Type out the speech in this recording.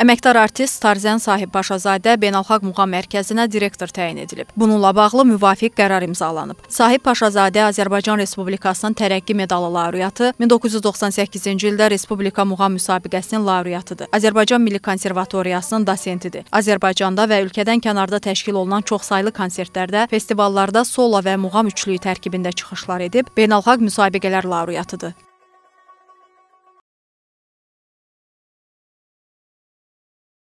Əməkdar artist Tarzən Sahibpaşazadə Beynəlxalq Muğam Mərkəzinə direktor təyin edilib. Bununla bağlı müvafiq qərar imzalanıb. Sahibpaşazadə Azərbaycan Respublikasının tərəqqi medalı laureatı, 1998-ci ildə Respublika Muğam müsabiqəsinin laureatıdır. Azərbaycan Milli Konservatoriyasının dosentidir. Azərbaycanda və ölkədən kənarda təşkil olunan çoxsaylı konsertlərdə, festivallarda solo və muğam üçlüyü tərkibində çıxışlar edib, beynəlxalq müsabiqələr laureatıdır.